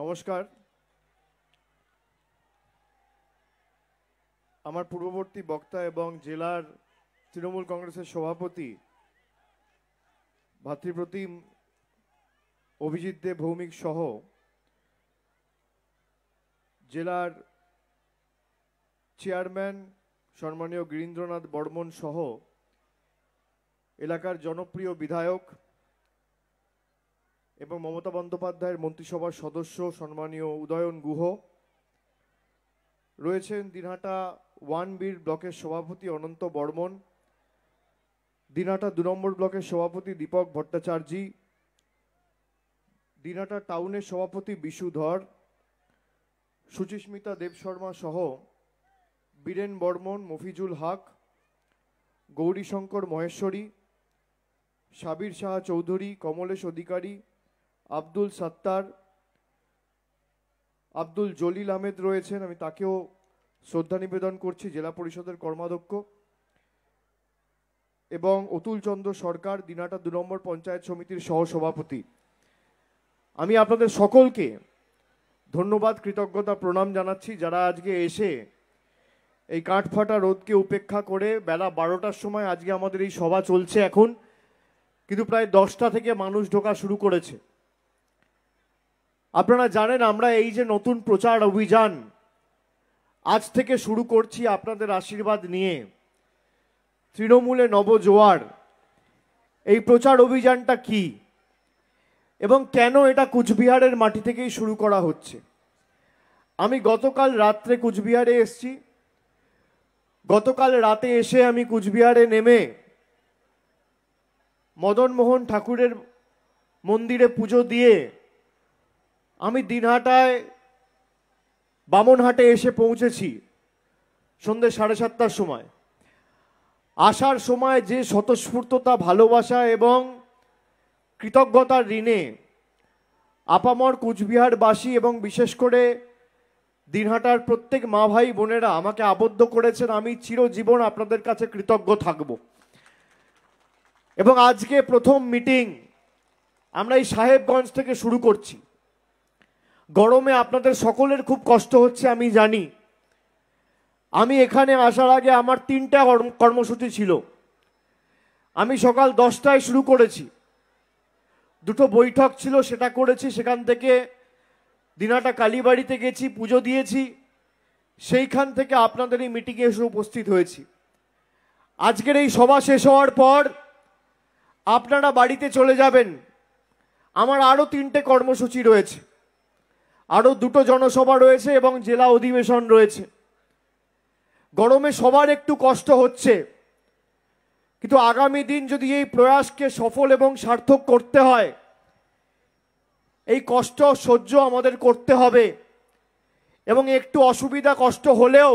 নমস্কার আমার পূর্ববর্তী বক্তা এবং জেলার তৃণমূল কংগ্রেসের সভাপতি ভাতৃপ্রতিম অভিজিৎ দে ভৌমিক সহ জেলার চেয়ারম্যান সম্মানীয় গিরীন্দ্রনাথ বর্মন সহ এলাকার জনপ্রিয় বিধায়ক এবং মমতা বন্দ্যোপাধ্যায়ের মন্ত্রিসভার সদস্য সম্মানীয় উদয়ন গুহ রয়েছেন দিনহাটা ওয়ান বির ব্লকের সভাপতি অনন্ত বর্মন দিনহাটা দু নম্বর ব্লকের সভাপতি দীপক ভট্টাচার্যী দিনহাটা টাউনের সভাপতি বিশু ধর সুচিস্মিতা দেব শর্মা সহ বীরেন বর্মন মফিজুল হক গৌরীশঙ্কর মহেশ্বরী সাবির শাহ চৌধুরী কমলেশ অধিকারী আব্দুল সত্তার আব্দুল জলিল আহমেদ রয়েছেন আমি তাকেও শ্রদ্ধা নিবেদন করছি জেলা পরিষদের কর্মাধ্যক্ষ এবং অতুল চন্দ্র সরকার দিনাটা দু নম্বর পঞ্চায়েত সমিতির সহসভাপতি আমি আপনাদের সকলকে ধন্যবাদ কৃতজ্ঞতা প্রণাম জানাচ্ছি যারা আজকে এসে এই কাঠফাটা রোদকে উপেক্ষা করে বেলা বারোটার সময় আজকে আমাদের এই সভা চলছে এখন কিন্তু প্রায় দশটা থেকে মানুষ ঢোকা শুরু করেছে আপনারা জানেন আমরা এই যে নতুন প্রচার অভিযান আজ থেকে শুরু করছি আপনাদের আশীর্বাদ নিয়ে তৃণমূলে নবজোয়ার এই প্রচার অভিযানটা কি এবং কেন এটা কুচবিহারের মাটি থেকেই শুরু করা হচ্ছে আমি গতকাল রাত্রে কুচবিহারে এসছি গতকাল রাতে এসে আমি কুচবিহারে নেমে মদনমোহন ঠাকুরের মন্দিরে পুজো দিয়ে আমি দিনহাটায় বামনহাটে এসে পৌঁছেছি সন্ধে সাড়ে সাতটার সময় আসার সময় যে স্বতঃস্ফূর্ততা ভালোবাসা এবং কৃতজ্ঞতার ঋণে আপামর কুচবিহারবাসী এবং বিশেষ করে দিনহাটার প্রত্যেক মা ভাই বোনেরা আমাকে আবদ্ধ করেছেন আমি চিরজীবন আপনাদের কাছে কৃতজ্ঞ থাকব এবং আজকে প্রথম মিটিং আমরা এই সাহেবগঞ্জ থেকে শুরু করছি গরমে আপনাদের সকলের খুব কষ্ট হচ্ছে আমি জানি আমি এখানে আসার আগে আমার তিনটা কর্মসূচি ছিল আমি সকাল দশটায় শুরু করেছি দুটো বৈঠক ছিল সেটা করেছি সেখান থেকে দিনাটা কালীবাড়িতে গেছি পুজো দিয়েছি সেইখান থেকে আপনাদের এই মিটিংয়ে এসে উপস্থিত হয়েছি আজকের এই সভা শেষ হওয়ার পর আপনারা বাড়িতে চলে যাবেন আমার আরও তিনটে কর্মসূচি রয়েছে আরও দুটো জনসভা রয়েছে এবং জেলা অধিবেশন রয়েছে গরমে সবার একটু কষ্ট হচ্ছে কিন্তু আগামী দিন যদি এই প্রয়াসকে সফল এবং সার্থক করতে হয় এই কষ্ট সহ্য আমাদের করতে হবে এবং একটু অসুবিধা কষ্ট হলেও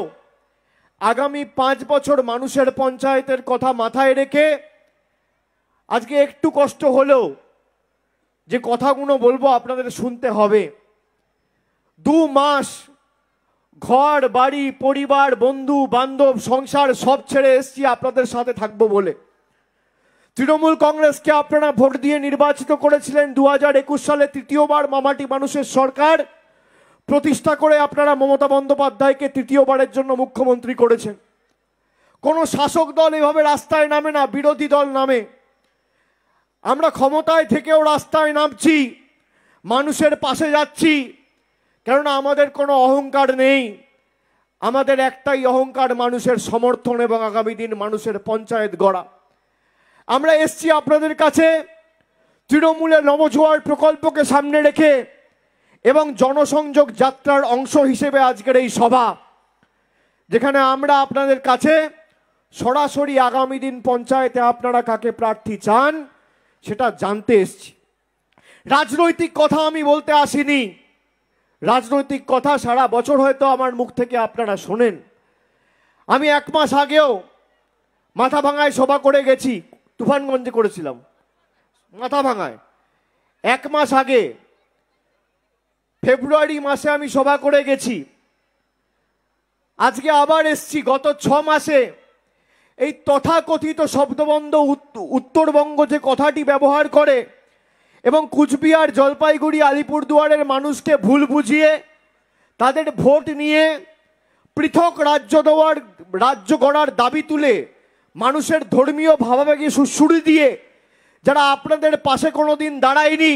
আগামী পাঁচ বছর মানুষের পঞ্চায়েতের কথা মাথায় রেখে আজকে একটু কষ্ট হলেও যে কথাগুলো বলবো আপনাদের শুনতে হবে দু মাস ঘর বাড়ি পরিবার বন্ধু বান্ধব সংসার সব ছেড়ে এসছি আপনাদের সাথে থাকবো বলে তৃণমূল কংগ্রেসকে আপনারা ভোট দিয়ে নির্বাচিত করেছিলেন দু হাজার একুশ সালে তৃতীয়বার মামাটি মানুষের সরকার প্রতিষ্ঠা করে আপনারা মমতা বন্দ্যোপাধ্যায়কে তৃতীয়বারের জন্য মুখ্যমন্ত্রী করেছেন কোনো শাসক দল এভাবে রাস্তায় নামে না বিরোধী দল নামে আমরা ক্ষমতায় থেকেও রাস্তায় নামছি মানুষের পাশে যাচ্ছি কেননা আমাদের কোনো অহংকার নেই আমাদের একটাই অহংকার মানুষের সমর্থন এবং আগামী দিন মানুষের পঞ্চায়েত গড়া আমরা এসছি আপনাদের কাছে তৃণমূলের নবজোয়ার প্রকল্পকে সামনে রেখে এবং জনসংযোগ যাত্রার অংশ হিসেবে আজকের এই সভা যেখানে আমরা আপনাদের কাছে সরাসরি আগামী দিন পঞ্চায়েতে আপনারা কাকে প্রার্থী চান সেটা জানতে এসছি রাজনৈতিক কথা আমি বলতে আসিনি রাজনৈতিক কথা সারা বছর হয়তো আমার মুখ থেকে আপনারা শোনেন আমি এক মাস আগেও মাথা ভাঙায় সভা করে গেছি তুফানগঞ্জে করেছিলাম মাথা ভাঙায় এক মাস আগে ফেব্রুয়ারি মাসে আমি সভা করে গেছি আজকে আবার এসছি গত ছ মাসে এই তথাকথিত শব্দবন্ধ উত্তরবঙ্গ যে কথাটি ব্যবহার করে এবং কুচবিহার জলপাইগুড়ি আলিপুরদুয়ারের মানুষকে ভুল বুঝিয়ে তাদের ভোট নিয়ে পৃথক রাজ্য দেওয়ার রাজ্য গড়ার দাবি তুলে মানুষের ধর্মীয় ভাবাবেগে সুশুরি দিয়ে যারা আপনাদের পাশে কোনো দিন দাঁড়ায়নি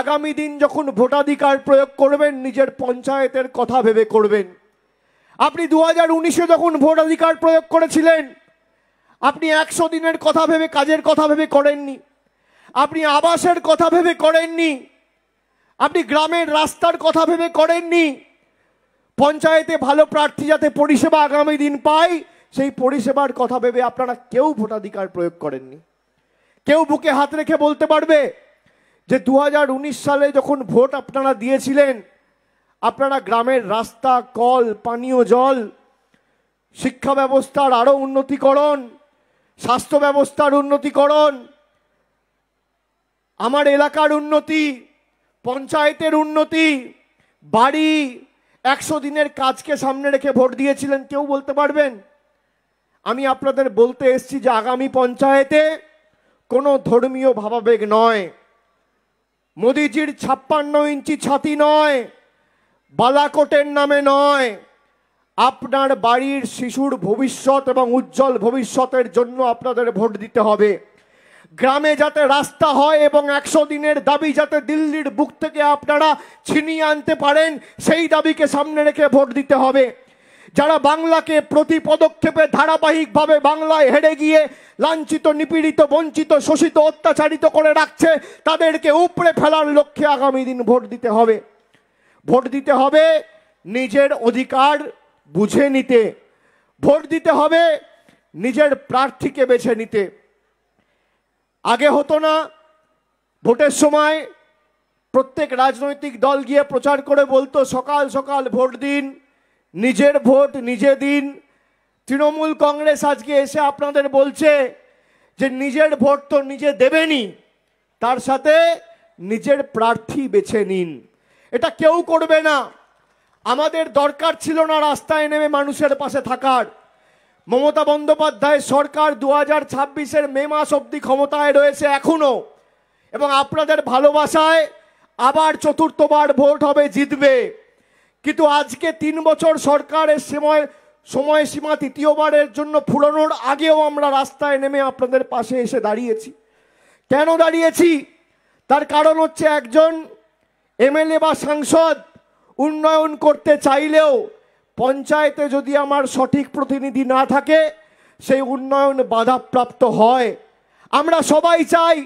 আগামী দিন যখন ভোটাধিকার প্রয়োগ করবেন নিজের পঞ্চায়েতের কথা ভেবে করবেন আপনি দু হাজার উনিশে যখন ভোটাধিকার প্রয়োগ করেছিলেন আপনি একশো দিনের কথা ভেবে কাজের কথা ভেবে করেননি আপনি আবাসের কথা ভেবে করেননি আপনি গ্রামের রাস্তার কথা ভেবে করেননি পঞ্চায়েতে ভালো প্রার্থী যাতে পরিষেবা আগামী দিন পায় সেই পরিষেবার কথা ভেবে আপনারা কেউ ভোটাধিকার প্রয়োগ করেননি কেউ বুকে হাত রেখে বলতে পারবে যে দু সালে যখন ভোট আপনারা দিয়েছিলেন আপনারা গ্রামের রাস্তা কল পানীয় জল শিক্ষা ব্যবস্থার আরও উন্নতিকরণ স্বাস্থ্য ব্যবস্থার উন্নতিকরণ আমার এলাকার উন্নতি পঞ্চায়েতের উন্নতি বাড়ি একশো দিনের কাজকে সামনে রেখে ভোট দিয়েছিলেন কেউ বলতে পারবেন আমি আপনাদের বলতে এসছি যে আগামী পঞ্চায়েতে কোনো ধর্মীয় ভাবাবেগ নয় মোদিজির ছাপ্পান্ন ইঞ্চি ছাতি নয় বালাকোটের নামে নয় আপনার বাড়ির শিশুর ভবিষ্যৎ এবং উজ্জ্বল ভবিষ্যতের জন্য আপনাদের ভোট দিতে হবে গ্রামে যাতে রাস্তা হয় এবং একশো দিনের দাবি যাতে দিল্লির বুক থেকে আপনারা ছিনিয়ে আনতে পারেন সেই দাবিকে সামনে রেখে ভোট দিতে হবে যারা বাংলাকে প্রতি পদক্ষেপে ধারাবাহিকভাবে বাংলায় হেরে গিয়ে লাঞ্ছিত নিপীড়িত বঞ্চিত শোষিত অত্যাচারিত করে রাখছে তাদেরকে উপড়ে ফেলার লক্ষ্যে আগামী দিন ভোট দিতে হবে ভোট দিতে হবে নিজের অধিকার বুঝে নিতে ভোট দিতে হবে নিজের প্রার্থীকে বেছে নিতে আগে হতো না ভোটের সময় প্রত্যেক রাজনৈতিক দল গিয়ে প্রচার করে বলতো সকাল সকাল ভোট দিন নিজের ভোট নিজে দিন তৃণমূল কংগ্রেস আজকে এসে আপনাদের বলছে যে নিজের ভোট তো নিজে দেবেনি তার সাথে নিজের প্রার্থী বেছে নিন এটা কেউ করবে না আমাদের দরকার ছিল না রাস্তায় নেমে মানুষের পাশে থাকার মমতা বন্দ্যোপাধ্যায় সরকার দু হাজার ছাব্বিশের মে মাস অবধি ক্ষমতায় রয়েছে এখনও এবং আপনাদের ভালোবাসায় আবার চতুর্থবার ভোট হবে জিতবে কিন্তু আজকে তিন বছর সরকারের সময় সময়সীমা তৃতীয়বারের জন্য ফুরানোর আগেও আমরা রাস্তায় নেমে আপনাদের পাশে এসে দাঁড়িয়েছি কেন দাঁড়িয়েছি তার কারণ হচ্ছে একজন এমএলএ বা সাংসদ উন্নয়ন করতে চাইলেও পঞ্চায়েতে যদি আমার সঠিক প্রতিনিধি না থাকে সেই উন্নয়ন বাধাপ্রাপ্ত হয় আমরা সবাই চাই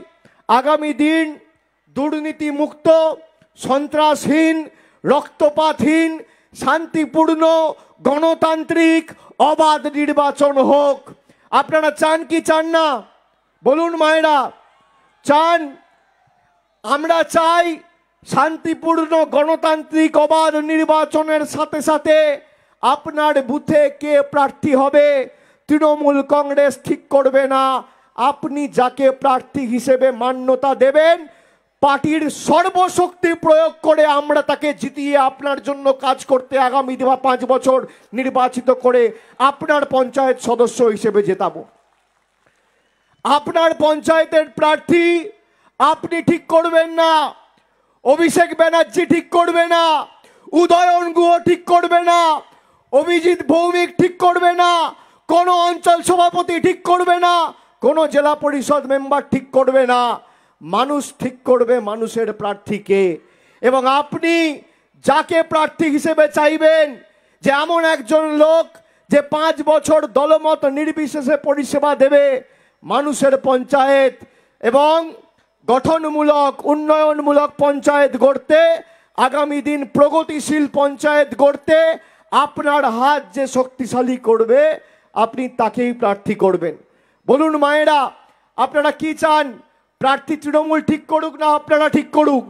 আগামী দিন দুর্নীতিমুক্ত সন্ত্রাসহীন রক্তপাতহীন শান্তিপূর্ণ গণতান্ত্রিক অবাধ নির্বাচন হোক আপনারা চান কি চান না বলুন মায়েরা চান আমরা চাই শান্তিপূর্ণ গণতান্ত্রিক অবাধ নির্বাচনের সাথে সাথে আপনার বুথে কে প্রার্থী হবে তৃণমূল কংগ্রেস ঠিক করবে না আপনি যাকে প্রার্থী হিসেবে মান্যতা দেবেন পার্টির সর্বশক্তি প্রয়োগ করে আমরা তাকে জিতিয়ে আপনার জন্য কাজ করতে আগামী বা পাঁচ বছর নির্বাচিত করে আপনার পঞ্চায়েত সদস্য হিসেবে জেতাবো আপনার পঞ্চায়েতের প্রার্থী আপনি ঠিক করবেন না অভিষেক ব্যানার্জি ঠিক করবে না উদয়ন গুহ ঠিক করবে না অভিজিৎ ভৌমিক ঠিক করবে না কোনো অঞ্চল সভাপতি ঠিক করবে না কোনো জেলা পরিষদ মেম্বার ঠিক করবে না মানুষ ঠিক করবে মানুষের প্রার্থীকে এবং আপনি যাকে প্রার্থী হিসেবে চাইবেন যে এমন একজন লোক যে পাঁচ বছর দলমত নির্বিশেষে পরিষেবা দেবে মানুষের পঞ্চায়েত এবং গঠনমূলক উন্নয়নমূলক পঞ্চায়েত গড়তে আগামী দিন প্রগতিশীল পঞ্চায়েত গড়তে আপনার হাত যে শক্তিশালী করবে আপনি তাকেই প্রার্থী করবেন বলুন মায়েরা আপনারা কি চান প্রার্থী তৃণমূল ঠিক করুক না আপনারা ঠিক করুক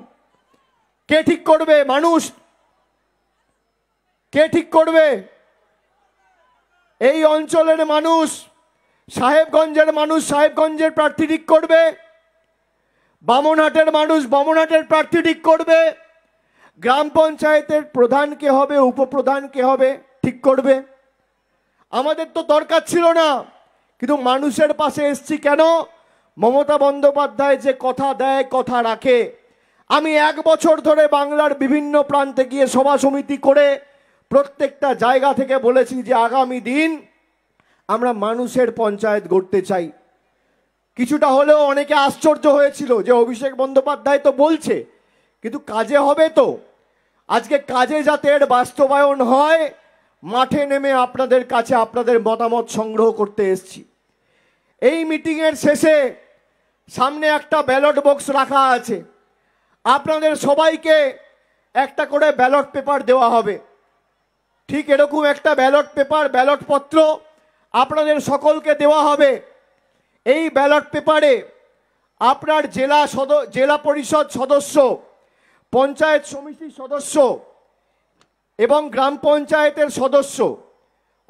কে ঠিক করবে মানুষ কে ঠিক করবে এই অঞ্চলের মানুষ সাহেবগঞ্জের মানুষ সাহেবগঞ্জের প্রার্থী ঠিক করবে বামনহাটের মানুষ বামনহাটের প্রার্থী ঠিক করবে গ্রাম পঞ্চায়েতের প্রধান কে হবে উপপ্রধান কে হবে ঠিক করবে আমাদের তো দরকার ছিল না কিন্তু মানুষের পাশে এসছি কেন মমতা বন্দ্যোপাধ্যায় যে কথা দেয় কথা রাখে আমি এক বছর ধরে বাংলার বিভিন্ন প্রান্তে গিয়ে সভা সমিতি করে প্রত্যেকটা জায়গা থেকে বলেছি যে আগামী দিন আমরা মানুষের পঞ্চায়েত গড়তে চাই কিছুটা হলেও অনেকে আশ্চর্য হয়েছিল যে অভিষেক বন্দ্যোপাধ্যায় তো বলছে কিন্তু কাজে হবে তো আজকে কাজে যাতে এর বাস্তবায়ন হয় মাঠে নেমে আপনাদের কাছে আপনাদের মতামত সংগ্রহ করতে এসছি এই মিটিংয়ের শেষে সামনে একটা ব্যালট বক্স রাখা আছে আপনাদের সবাইকে একটা করে ব্যালট পেপার দেওয়া হবে ঠিক এরকম একটা ব্যালট পেপার ব্যালট পত্র আপনাদের সকলকে দেওয়া হবে এই ব্যালট পেপারে আপনার জেলা সদ জেলা পরিষদ সদস্য পঞ্চায়েত সমিতির সদস্য এবং গ্রাম পঞ্চায়েতের সদস্য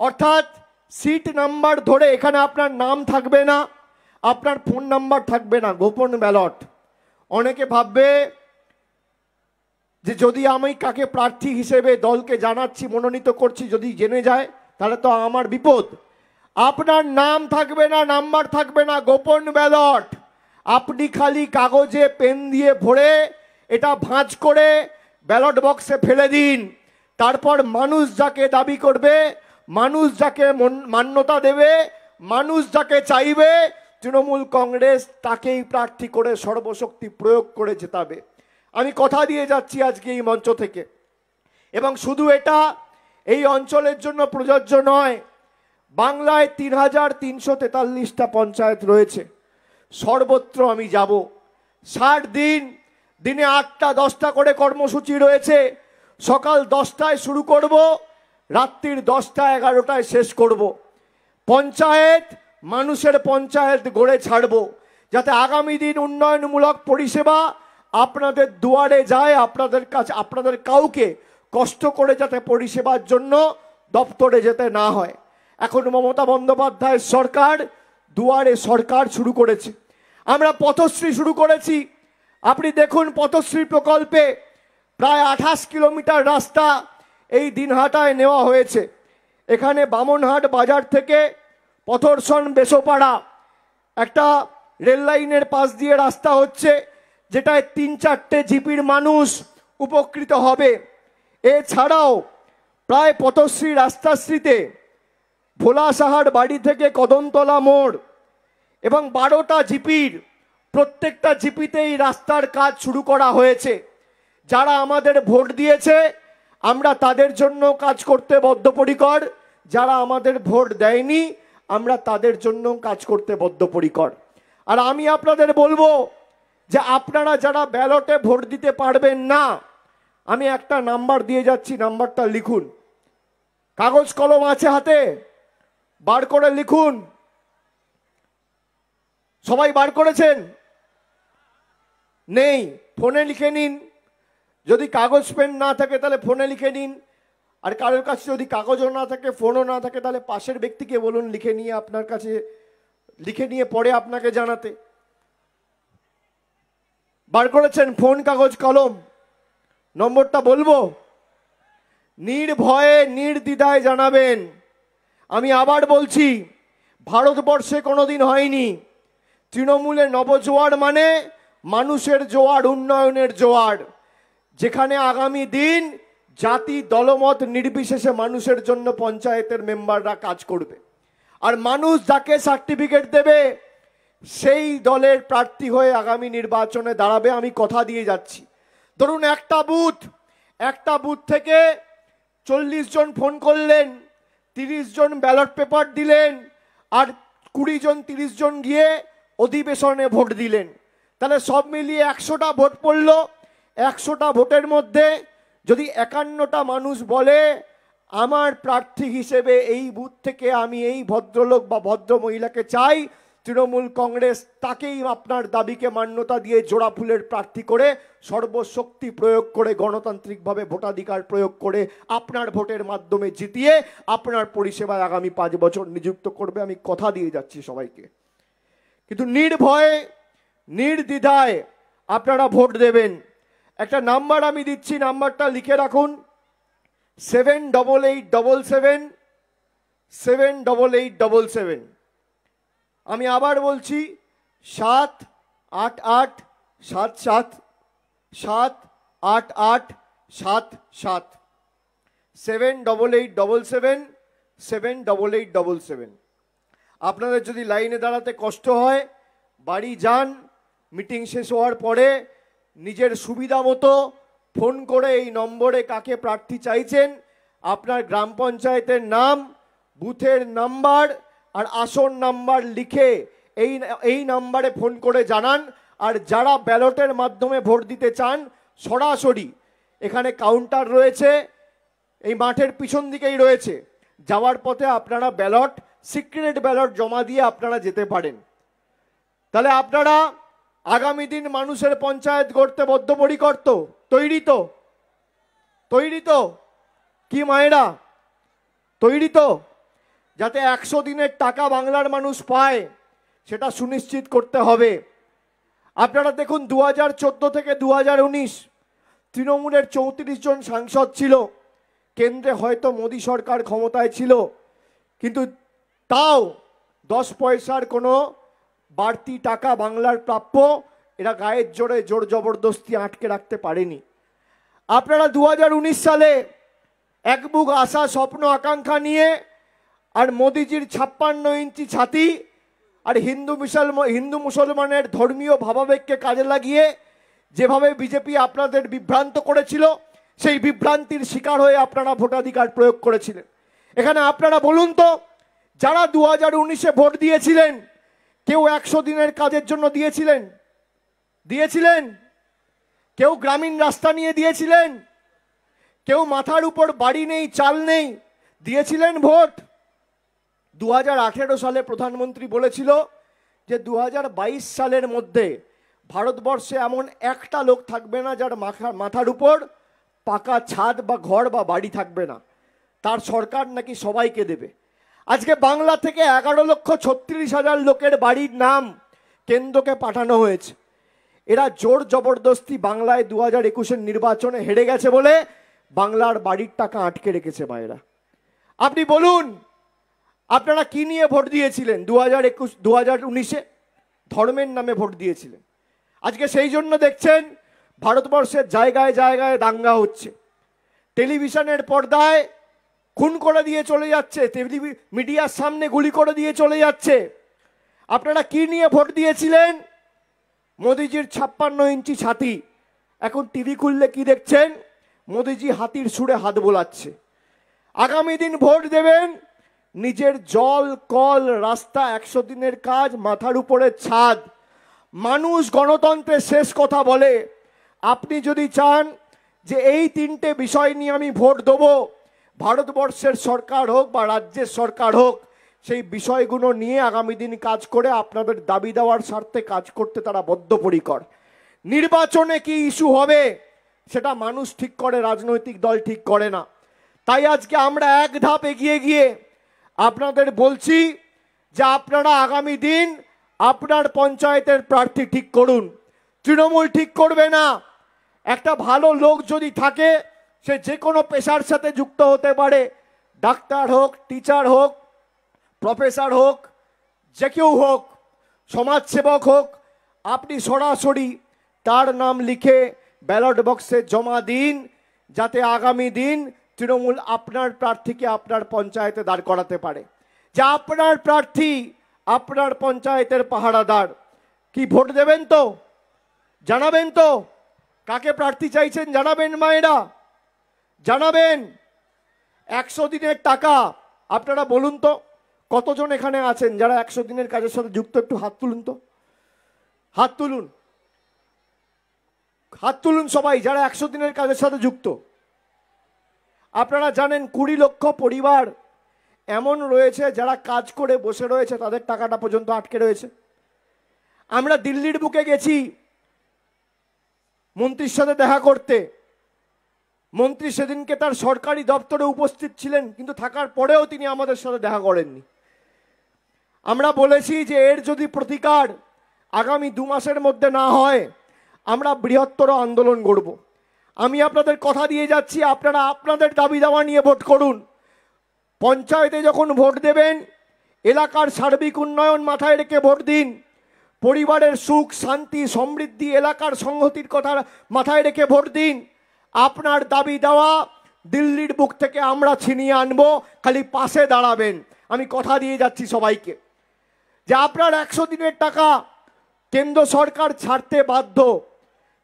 অর্থাৎ সিট নাম্বার ধরে এখানে আপনার নাম থাকবে না আপনার ফোন নাম্বার থাকবে না গোপন ব্যালট অনেকে ভাববে যে যদি আমি কাকে প্রার্থী হিসেবে দলকে জানাচ্ছি মনোনীত করছি যদি জেনে যায় তাহলে তো আমার বিপদ আপনার নাম থাকবে না নাম্বার থাকবে না গোপন ব্যালট আপনি খালি কাগজে পেন দিয়ে ভরে এটা ভাঁজ করে ব্যালট বক্সে ফেলে দিন তারপর মানুষ যাকে দাবি করবে মানুষ যাকে মান্যতা দেবে মানুষ যাকে চাইবে তৃণমূল কংগ্রেস তাকেই প্রার্থী করে সর্বশক্তি প্রয়োগ করে জেতাবে আমি কথা দিয়ে যাচ্ছি আজকে এই মঞ্চ থেকে এবং শুধু এটা এই অঞ্চলের জন্য প্রযোজ্য নয় বাংলায় তিন হাজার তিনশো তেতাল্লিশটা পঞ্চায়েত রয়েছে সর্বত্র আমি যাব ষাট দিন দিনে আটটা দশটা করে কর্মসূচি রয়েছে সকাল দশটায় শুরু করব রাত্রির দশটা এগারোটায় শেষ করব। পঞ্চায়েত মানুষের পঞ্চায়েত গড়ে ছাড়ব যাতে আগামী দিন উন্নয়নমূলক পরিষেবা আপনাদের দুয়ারে যায় আপনাদের কাছে আপনাদের কাউকে কষ্ট করে যাতে পরিষেবার জন্য দপ্তরে যেতে না হয় এখন মমতা বন্দ্যোপাধ্যায়ের সরকার দুয়ারে সরকার শুরু করেছে আমরা পথশ্রী শুরু করেছি আপনি দেখুন পথশ্রী প্রকল্পে প্রায় আঠাশ কিলোমিটার রাস্তা এই দিনহাটায় নেওয়া হয়েছে এখানে বামনহাট বাজার থেকে পথরসন বেসোপাড়া একটা রেল লাইনের পাশ দিয়ে রাস্তা হচ্ছে যেটায় তিন চারটে জিপির মানুষ উপকৃত হবে এছাড়াও প্রায় পথশ্রী রাস্তাশ্রীতে ভোলা সাহার বাড়ি থেকে কদমতলা মোড় এবং বারোটা জিপির প্রত্যেকটা জিপিতেই রাস্তার কাজ শুরু করা হয়েছে যারা আমাদের ভোট দিয়েছে আমরা তাদের জন্য কাজ করতে বদ্ধপরিকর যারা আমাদের ভোট দেয়নি আমরা তাদের জন্য কাজ করতে বদ্ধপরিকর আর আমি আপনাদের বলবো যে আপনারা যারা ব্যালটে ভোট দিতে পারবেন না আমি একটা নাম্বার দিয়ে যাচ্ছি নাম্বারটা লিখুন কাগজ কলম আছে হাতে বার করে লিখুন সবাই বার করেছেন নেই ফোনে লিখে নিন যদি কাগজ পেন না থাকে তাহলে ফোনে লিখে নিন আর কারোর কাছে যদি কাগজও না থাকে ফোনও না থাকে তাহলে পাশের ব্যক্তিকে বলুন লিখে নিয়ে আপনার কাছে লিখে নিয়ে পরে আপনাকে জানাতে বার করেছেন ফোন কাগজ কলম নম্বরটা বলবো নির্ভয়ে নির্দ্বিধায় জানাবেন আমি আবার বলছি ভারতবর্ষে কোনোদিন হয়নি তৃণমূলে নবজোয়ার মানে মানুষের জোয়ার উন্নয়নের জোয়ার যেখানে আগামী দিন জাতি দলমত নির্বিশেষে মানুষের জন্য পঞ্চায়েতের মেম্বাররা কাজ করবে আর মানুষ যাকে সার্টিফিকেট দেবে সেই দলের প্রার্থী হয়ে আগামী নির্বাচনে দাঁড়াবে আমি কথা দিয়ে যাচ্ছি ধরুন একটা বুথ একটা বুথ থেকে চল্লিশ জন ফোন করলেন তিরিশ জন ব্যালট পেপার দিলেন আর কুড়ি জন তিরিশ জন গিয়ে অধিবেশনে ভোট দিলেন তাহলে সব মিলিয়ে একশোটা ভোট পড়ল একশোটা ভোটের মধ্যে যদি একান্নটা মানুষ বলে আমার প্রার্থী হিসেবে এই বুথ থেকে আমি এই ভদ্রলোক বা ভদ্র মহিলাকে চাই তৃণমূল কংগ্রেস তাকেই আপনার দাবিকে মান্যতা দিয়ে জোড়া ফুলের প্রার্থী করে সর্বশক্তি প্রয়োগ করে গণতান্ত্রিকভাবে ভোটাধিকার প্রয়োগ করে আপনার ভোটের মাধ্যমে জিতিয়ে আপনার পরিষেবায় আগামী পাঁচ বছর নিযুক্ত করবে আমি কথা দিয়ে যাচ্ছি সবাইকে কিন্তু নির্ভয়ে নির্দ্বিধায় আপনারা ভোট দেবেন একটা নাম্বার আমি দিচ্ছি নাম্বারটা লিখে রাখুন seven double eight double seven seven double eight double seven আমি আবার বলছি সাত আট আট সাত সাত সাত আট আট সাত সাত seven double eight double seven seven double eight double seven আপনাদের যদি লাইনে দাঁড়াতে কষ্ট হয় বাড়ি যান মিটিং শেষ হওয়ার পরে নিজের সুবিধা মতো ফোন করে এই নম্বরে কাকে প্রার্থী চাইছেন আপনার গ্রাম পঞ্চায়েতের নাম বুথের নাম্বার আর আসন নাম্বার লিখে এই এই নাম্বারে ফোন করে জানান আর যারা ব্যালটের মাধ্যমে ভোট দিতে চান সরাসরি এখানে কাউন্টার রয়েছে এই মাঠের পিছন দিকেই রয়েছে যাওয়ার পথে আপনারা ব্যালট সিক্রেট ব্যালট জমা দিয়ে আপনারা যেতে পারেন তাহলে আপনারা আগামী দিন মানুষের পঞ্চায়েত গড়তে বদ্ধপরিকর তো তৈরি তো তৈরি তো কি মায়েরা তৈরি তো যাতে একশো দিনের টাকা বাংলার মানুষ পায় সেটা সুনিশ্চিত করতে হবে আপনারা দেখুন দু হাজার থেকে দু হাজার উনিশ তৃণমূলের চৌত্রিশ জন সাংসদ ছিল কেন্দ্রে হয়তো মোদী সরকার ক্ষমতায় ছিল কিন্তু তাও দশ পয়সার কোনো বাড়তি টাকা বাংলার প্রাপ্য এরা গায়ের জোরে জোর জবরদস্তি আটকে রাখতে পারেনি আপনারা দু সালে এক বুক আশা স্বপ্ন আকাঙ্ক্ষা নিয়ে আর মোদিজির ছাপ্পান্ন ইঞ্চি ছাতি আর হিন্দু মুসলমান হিন্দু মুসলমানের ধর্মীয় ভাবাবেগকে কাজে লাগিয়ে যেভাবে বিজেপি আপনাদের বিভ্রান্ত করেছিল সেই বিভ্রান্তির শিকার হয়ে আপনারা ভোটাধিকার প্রয়োগ করেছিলেন এখানে আপনারা বলুন তো যারা দু হাজার ভোট দিয়েছিলেন কেউ একশো দিনের কাজের জন্য দিয়েছিলেন দিয়েছিলেন কেউ গ্রামীণ রাস্তা নিয়ে দিয়েছিলেন কেউ মাথার উপর বাড়ি নেই চাল নেই দিয়েছিলেন ভোট দু সালে প্রধানমন্ত্রী বলেছিল যে দু সালের মধ্যে ভারতবর্ষে এমন একটা লোক থাকবে না যার মাথা মাথার উপর পাকা ছাদ বা ঘর বা বাড়ি থাকবে না তার সরকার নাকি সবাইকে দেবে আজকে বাংলা থেকে এগারো লক্ষ ছত্রিশ হাজার লোকের বাড়ির নাম কেন্দ্রকে পাঠানো হয়েছে এরা জোর জবরদস্তি বাংলায় দু হাজার একুশের নির্বাচনে হেরে গেছে বলে বাংলার বাড়ির টাকা আটকে রেখেছে বাইরা আপনি বলুন আপনারা কি নিয়ে ভোট দিয়েছিলেন দু হাজার একুশ দু হাজার উনিশে ধর্মের নামে ভোট দিয়েছিলেন আজকে সেই জন্য দেখছেন ভারতবর্ষের জায়গায় জায়গায় দাঙ্গা হচ্ছে টেলিভিশনের পর্দায় খুন করে দিয়ে চলে যাচ্ছে টিভি মিডিয়ার সামনে গুলি করে দিয়ে চলে যাচ্ছে আপনারা কি নিয়ে ভোট দিয়েছিলেন মোদিজির ছাপ্পান্ন ইঞ্চি ছাতি এখন টিভি খুললে কি দেখছেন মোদিজি হাতির সুরে হাত বোলাচ্ছে আগামী দিন ভোট দেবেন নিজের জল কল রাস্তা একশো দিনের কাজ মাথার উপরে ছাদ মানুষ গণতন্ত্রের শেষ কথা বলে আপনি যদি চান যে এই তিনটে বিষয় নিয়ে আমি ভোট দেবো ভারতবর্ষের সরকার হোক বা রাজ্যের সরকার হোক সেই বিষয়গুলো নিয়ে আগামী দিন কাজ করে আপনাদের দাবি দেওয়ার স্বার্থে কাজ করতে তারা বদ্ধপরিকর নির্বাচনে কি ইস্যু হবে সেটা মানুষ ঠিক করে রাজনৈতিক দল ঠিক করে না তাই আজকে আমরা এক ধাপ এগিয়ে গিয়ে আপনাদের বলছি যে আপনারা আগামী দিন আপনার পঞ্চায়েতের প্রার্থী ঠিক করুন তৃণমূল ঠিক করবে না একটা ভালো লোক যদি থাকে সে যে কোনো পেশার সাথে যুক্ত হতে পারে ডাক্তার হোক টিচার হোক প্রফেসর হোক যে কেউ হোক সমাজসেবক হোক আপনি সরাসরি তার নাম লিখে ব্যালট বক্সে জমা দিন যাতে আগামী দিন তৃণমূল আপনার প্রার্থীকে আপনার পঞ্চায়েতে দাঁড় করাতে পারে যা আপনার প্রার্থী আপনার পঞ্চায়েতের পাহারাদার কি ভোট দেবেন তো জানাবেন তো কাকে প্রার্থী চাইছেন জানাবেন মায়েরা জানাবেন একশো দিনের টাকা আপনারা বলুন তো কতজন এখানে আছেন যারা একশো দিনের কাজের সাথে যুক্ত একটু হাত তুলুন তো হাত তুলুন হাত তুলুন সবাই যারা একশো দিনের কাজের সাথে যুক্ত আপনারা জানেন কুড়ি লক্ষ পরিবার এমন রয়েছে যারা কাজ করে বসে রয়েছে তাদের টাকাটা পর্যন্ত আটকে রয়েছে আমরা দিল্লির বুকে গেছি মন্ত্রীর সাথে দেখা করতে মন্ত্রী সেদিনকে তার সরকারি দপ্তরে উপস্থিত ছিলেন কিন্তু থাকার পরেও তিনি আমাদের সাথে দেখা করেননি আমরা বলেছি যে এর যদি প্রতিকার আগামী দু মাসের মধ্যে না হয় আমরা বৃহত্তর আন্দোলন করব আমি আপনাদের কথা দিয়ে যাচ্ছি আপনারা আপনাদের দাবি দাওয়া নিয়ে ভোট করুন পঞ্চায়েতে যখন ভোট দেবেন এলাকার সার্বিক উন্নয়ন মাথায় রেখে ভোট দিন পরিবারের সুখ শান্তি সমৃদ্ধি এলাকার সংহতির কথা মাথায় রেখে ভোট দিন আপনার দাবি দেওয়া দিল্লির বুক থেকে আমরা ছিনিয়ে আনবো খালি পাশে দাঁড়াবেন আমি কথা দিয়ে যাচ্ছি সবাইকে যে আপনার একশো দিনের টাকা কেন্দ্র সরকার ছাড়তে বাধ্য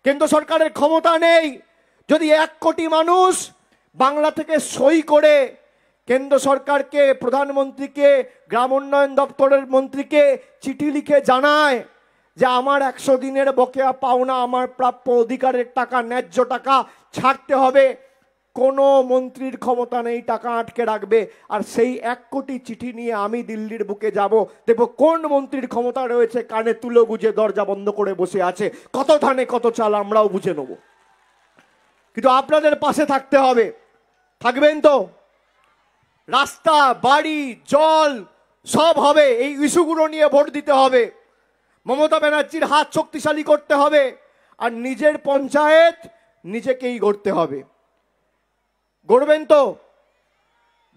কেন্দ্র সরকারের ক্ষমতা নেই যদি এক কোটি মানুষ বাংলা থেকে সই করে কেন্দ্র সরকারকে প্রধানমন্ত্রীকে গ্রাম উন্নয়ন দপ্তরের মন্ত্রীকে চিঠি লিখে জানায় যে আমার একশো দিনের বকেয়া পাওনা আমার প্রাপ্য অধিকারের টাকা ন্যায্য টাকা ছাড়তে হবে কোনো মন্ত্রীর ক্ষমতা নেই টাকা আটকে রাখবে আর সেই এক কোটি চিঠি নিয়ে আমি দিল্লির বুকে যাব দেখব কোন মন্ত্রীর ক্ষমতা রয়েছে কানে তুলো বুঝে দরজা বন্ধ করে বসে আছে কত ধানে কত চাল আমরাও বুঝে নেব কিন্তু আপনাদের পাশে থাকতে হবে থাকবেন তো রাস্তা বাড়ি জল সব হবে এই ইস্যুগুলো নিয়ে ভোট দিতে হবে মমতা ব্যানার্জির হাত শক্তিশালী করতে হবে আর নিজের পঞ্চায়েত নিজেকেই গড়তে হবে গড়বেন তো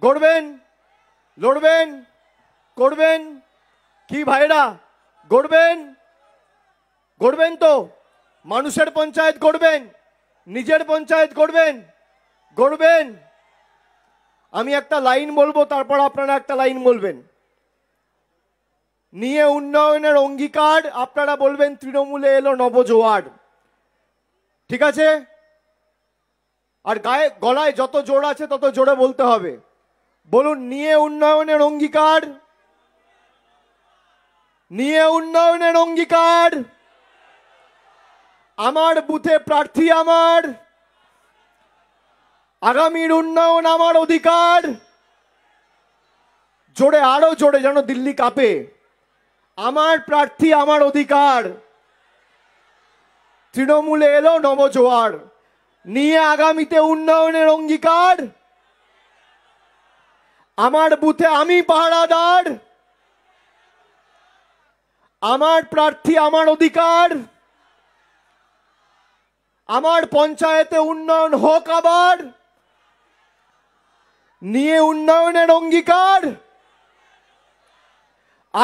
গড়বেন লড়বেন করবেন কি ভাইরা গড়বেন গড়বেন তো মানুষের পঞ্চায়েত গড়বেন নিজের পঞ্চায়েত গড়বেন গড়বেন আমি একটা লাইন বলবো তারপর আপনারা একটা লাইন বলবেন নিয়ে উন্নয়নের অঙ্গীকার আপনারা বলবেন তৃণমূলে এলো নবজোয়ার ঠিক আছে আর গায়ে গলায় যত জোর আছে তত জোরে বলতে হবে বলুন নিয়ে উন্নয়নের অঙ্গীকার নিয়ে উন্নয়নের অঙ্গীকার আমার বুথে প্রার্থী আমার আগামীর উন্নয়ন আমার অধিকার জোরে আরো জোরে যেন দিল্লি কাঁপে আমার প্রার্থী আমার অধিকার তৃণমূলে এলো নবজোয়ার নিয়ে আগামীতে উন্নয়নের অঙ্গীকার আমার বুথে আমি পাহারাদার আমার প্রার্থী আমার অধিকার আমার পঞ্চায়েতে উন্নয়ন হোক আবার নিয়ে উন্নয়নের অঙ্গীকার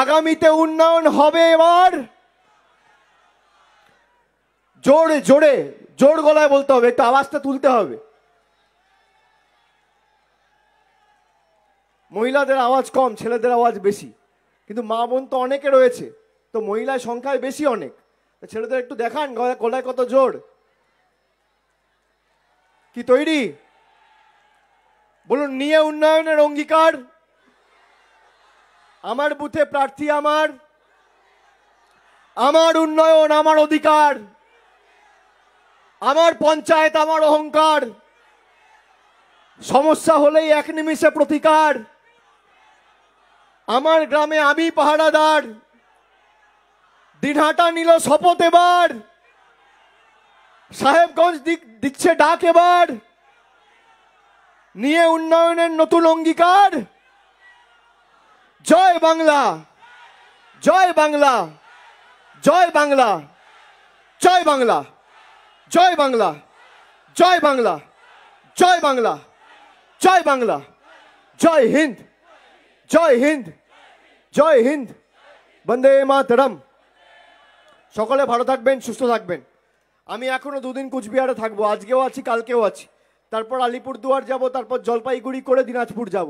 আগামীতে উন্নয়ন হবে এবার জোরে জোরে জোর গলায় বলতে হবে একটু আওয়াজটা তুলতে হবে মহিলাদের আওয়াজ কম ছেলেদের আওয়াজ বেশি কিন্তু মা বোন তো অনেকে রয়েছে তো মহিলার সংখ্যায় বেশি অনেক ছেলেদের একটু দেখান গলায় কত জোর কি তৈরি বলুন নিয়ে উন্নয়নের অঙ্গীকার আমার বুথে প্রার্থী আমার আমার উন্নয়ন আমার অধিকার আমার পঞ্চায়েত আমার অহংকার সমস্যা হলেই এক নিমিষে প্রতিকার আমার গ্রামে আমি পাহারাদার দিনহাটা নিল শপথ এবার সাহেবগঞ্জ দিচ্ছে ডাক এবার নিয়ে উন্নয়নের নতুন অঙ্গীকার জয় বাংলা জয় বাংলা জয় বাংলা জয় বাংলা জয় বাংলা জয় বাংলা জয় বাংলা জয় বাংলা জয় হিন্দ জয় হিন্দ জয় হিন্দ বন্দে মাতরম সকলে ভালো থাকবেন সুস্থ থাকবেন আমি এখনও দুদিন কুচবিহারে থাকবো আজকেও আছি কালকেও আছি তারপর আলিপুরদুয়ার যাব তারপর জলপাইগুড়ি করে দিনাজপুর যাব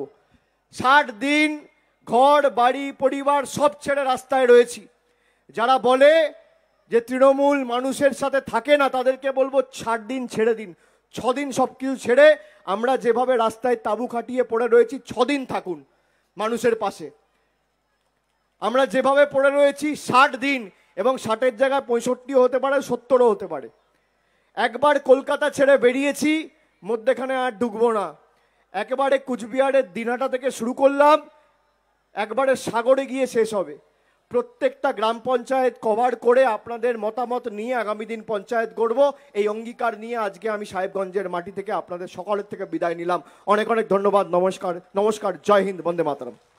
ষাট দিন ঘর বাড়ি পরিবার সব ছেড়ে রাস্তায় রয়েছি যারা বলে যে তৃণমূল মানুষের সাথে থাকে না তাদেরকে বলবো ছাড় দিন ছেড়ে দিন ছদিন সব কিছু ছেড়ে আমরা যেভাবে রাস্তায় তাবু খাটিয়ে পড়ে রয়েছি ছদিন থাকুন মানুষের পাশে আমরা যেভাবে পড়ে রয়েছি ষাট দিন এবং ষাটের জায়গায় পঁয়ষট্টিও হতে পারে সত্তরও হতে পারে একবার কলকাতা ছেড়ে বেরিয়েছি মধ্যেখানে আর ঢুকবো না একেবারে কুচবিহারের দিনাটা থেকে শুরু করলাম একবারে সাগরে গিয়ে শেষ হবে প্রত্যেকটা গ্রাম পঞ্চায়েত কভার করে আপনাদের মতামত নিয়ে আগামী দিন পঞ্চায়েত গড়ব এই অঙ্গীকার নিয়ে আজকে আমি সাহেবগঞ্জের মাটি থেকে আপনাদের সকলের থেকে বিদায় নিলাম অনেক অনেক ধন্যবাদ নমস্কার নমস্কার জয় হিন্দ বন্দে মাতারাম